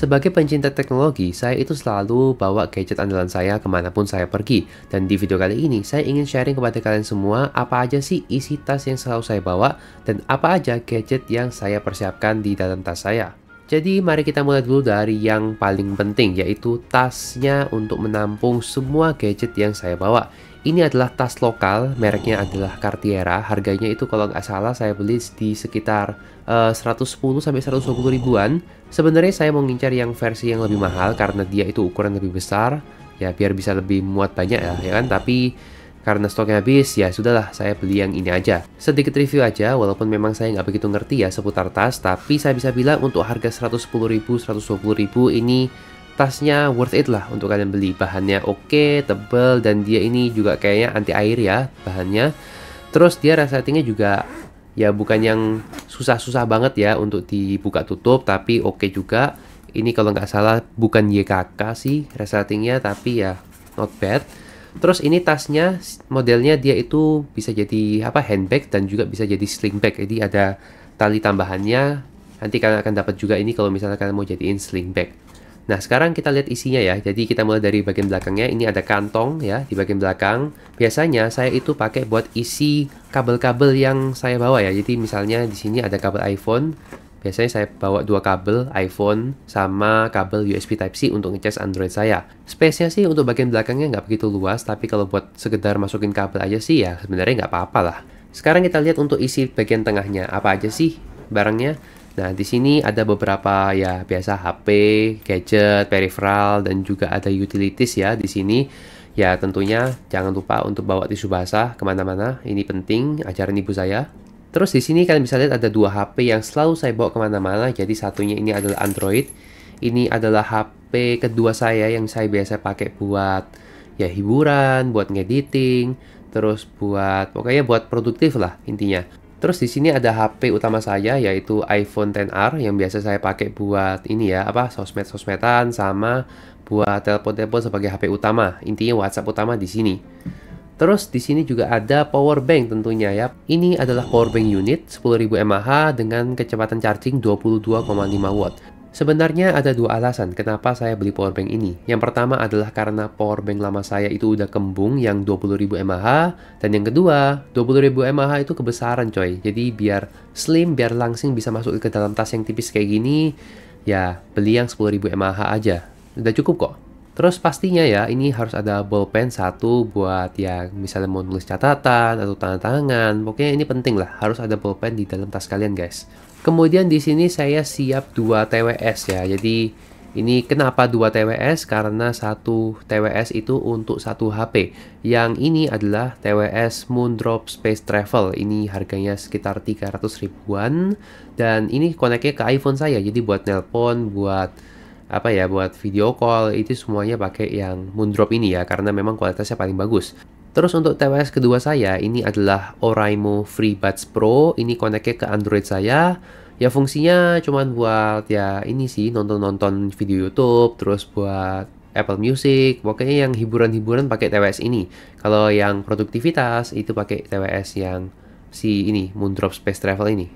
Sebagai pencinta teknologi, saya itu selalu bawa gadget andalan saya kemanapun saya pergi. Dan di video kali ini, saya ingin sharing kepada kalian semua apa aja sih isi tas yang selalu saya bawa dan apa aja gadget yang saya persiapkan di dalam tas saya. Jadi mari kita mulai dulu dari yang paling penting yaitu tasnya untuk menampung semua gadget yang saya bawa. Ini adalah tas lokal, mereknya adalah Cartiera. Harganya itu kalau nggak salah saya beli di sekitar eh, uh, 110 sampai 120 ribuan. Sebenarnya saya mau ngincar yang versi yang lebih mahal karena dia itu ukuran lebih besar, ya biar bisa lebih muat banyak ya, ya kan? Tapi karena stoknya habis, ya sudahlah saya beli yang ini aja. Sedikit review aja, walaupun memang saya nggak begitu ngerti ya seputar tas, tapi saya bisa bilang untuk harga 110.000, 120.000 ini tasnya worth it lah untuk kalian beli bahannya oke okay, tebel dan dia ini juga kayaknya anti air ya bahannya terus dia rasa resletingnya juga ya bukan yang susah-susah banget ya untuk dibuka tutup tapi oke okay juga ini kalau nggak salah bukan YKK sih resletingnya tapi ya not bad terus ini tasnya modelnya dia itu bisa jadi apa handbag dan juga bisa jadi sling bag jadi ada tali tambahannya nanti kalian akan dapat juga ini kalau misalnya kalian mau jadiin sling bag Nah, sekarang kita lihat isinya ya. Jadi kita mulai dari bagian belakangnya. Ini ada kantong ya di bagian belakang. Biasanya saya itu pakai buat isi kabel-kabel yang saya bawa ya. Jadi misalnya di sini ada kabel iPhone. Biasanya saya bawa dua kabel iPhone sama kabel USB Type-C untuk ngecas Android saya. Space-nya sih untuk bagian belakangnya nggak begitu luas, tapi kalau buat sekedar masukin kabel aja sih ya sebenarnya nggak apa-apa lah. Sekarang kita lihat untuk isi bagian tengahnya, apa aja sih barangnya. Nah, di sini ada beberapa ya biasa HP, gadget, peripheral dan juga ada utilities ya di sini. Ya tentunya jangan lupa untuk bawa tisu basah kemana-mana. Ini penting ajaran ibu saya. Terus di sini kalian bisa lihat ada dua HP yang selalu saya bawa kemana-mana. Jadi satunya ini adalah Android. Ini adalah HP kedua saya yang saya biasa pakai buat ya hiburan, buat ngediting, terus buat pokoknya buat produktif lah intinya. Terus di sini ada HP utama saya yaitu iPhone 10R yang biasa saya pakai buat ini ya, apa sosmed-sosmedan sama buat telepon-telepon sebagai HP utama. Intinya WhatsApp utama di sini. Terus di sini juga ada power bank tentunya ya. Ini adalah power bank unit 10.000 mAh dengan kecepatan charging 22,5 watt. Sebenarnya ada dua alasan kenapa saya beli powerbank ini. Yang pertama adalah karena powerbank lama saya itu udah kembung yang 20.000 mAh. Dan yang kedua, 20.000 mAh itu kebesaran coy. Jadi biar slim, biar langsing bisa masuk ke dalam tas yang tipis kayak gini, ya beli yang 10.000 mAh aja. Udah cukup kok. Terus pastinya ya ini harus ada bolpen satu buat ya misalnya mau nulis catatan atau tanda tangan. Pokoknya ini penting lah, harus ada bolpen di dalam tas kalian guys. Kemudian di sini saya siap dua TWS ya. Jadi ini kenapa dua TWS? Karena satu TWS itu untuk satu HP. Yang ini adalah TWS Moondrop Space Travel. Ini harganya sekitar 300 ribuan dan ini koneknya ke iPhone saya. Jadi buat nelpon, buat apa ya buat video call itu semuanya pakai yang Moondrop ini ya karena memang kualitasnya paling bagus. Terus untuk TWS kedua saya ini adalah Oraimo FreeBuds Pro. Ini koneknya ke Android saya. Ya fungsinya cuman buat ya ini sih nonton-nonton video YouTube, terus buat Apple Music, pokoknya yang hiburan-hiburan pakai TWS ini. Kalau yang produktivitas itu pakai TWS yang si ini Moondrop Space Travel ini.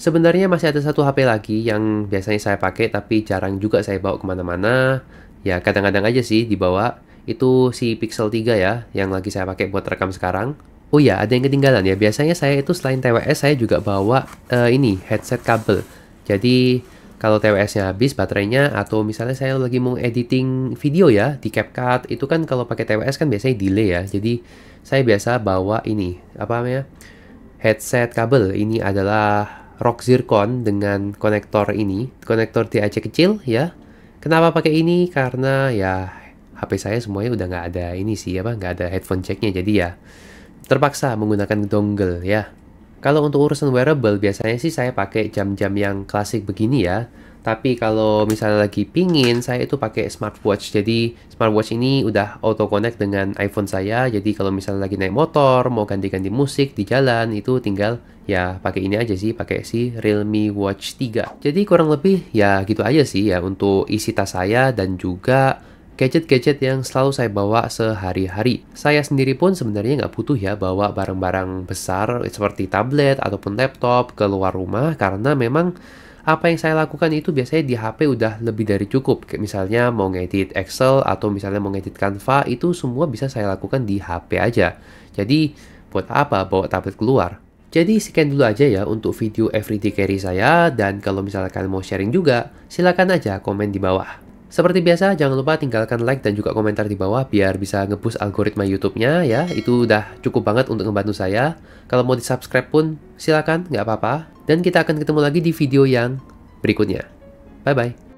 Sebenarnya masih ada satu HP lagi yang biasanya saya pakai tapi jarang juga saya bawa kemana-mana. Ya kadang-kadang aja sih dibawa. Itu si Pixel 3 ya yang lagi saya pakai buat rekam sekarang. Oh ya ada yang ketinggalan ya. Biasanya saya itu selain TWS saya juga bawa uh, ini headset kabel. Jadi kalau TWS-nya habis baterainya atau misalnya saya lagi mau editing video ya di CapCut itu kan kalau pakai TWS kan biasanya delay ya. Jadi saya biasa bawa ini apa namanya? headset kabel. Ini adalah Rock Zircon dengan konektor ini, konektor DAC kecil ya. Kenapa pakai ini? Karena ya HP saya semuanya udah nggak ada ini sih apa nggak ada headphone jacknya jadi ya terpaksa menggunakan dongle ya. Kalau untuk urusan wearable biasanya sih saya pakai jam-jam yang klasik begini ya. Tapi kalau misalnya lagi pingin, saya itu pakai smartwatch. Jadi smartwatch ini udah auto connect dengan iPhone saya. Jadi kalau misalnya lagi naik motor, mau ganti-ganti musik di jalan, itu tinggal ya pakai ini aja sih, pakai si Realme Watch 3. Jadi kurang lebih ya gitu aja sih ya untuk isi tas saya dan juga gadget-gadget yang selalu saya bawa sehari-hari. Saya sendiri pun sebenarnya nggak butuh ya bawa barang-barang besar seperti tablet ataupun laptop keluar rumah karena memang apa yang saya lakukan itu biasanya di HP udah lebih dari cukup. Misalnya mau ngedit Excel atau misalnya mau ngedit Canva, itu semua bisa saya lakukan di HP aja. Jadi, buat apa bawa tablet keluar? Jadi sekian dulu aja ya untuk video everyday carry saya dan kalau misalkan mau sharing juga silakan aja komen di bawah. Seperti biasa, jangan lupa tinggalkan like dan juga komentar di bawah biar bisa ngepush algoritma YouTube-nya ya. Itu udah cukup banget untuk membantu saya. Kalau mau di-subscribe pun silakan, nggak apa-apa. Dan kita akan ketemu lagi di video yang berikutnya. Bye-bye.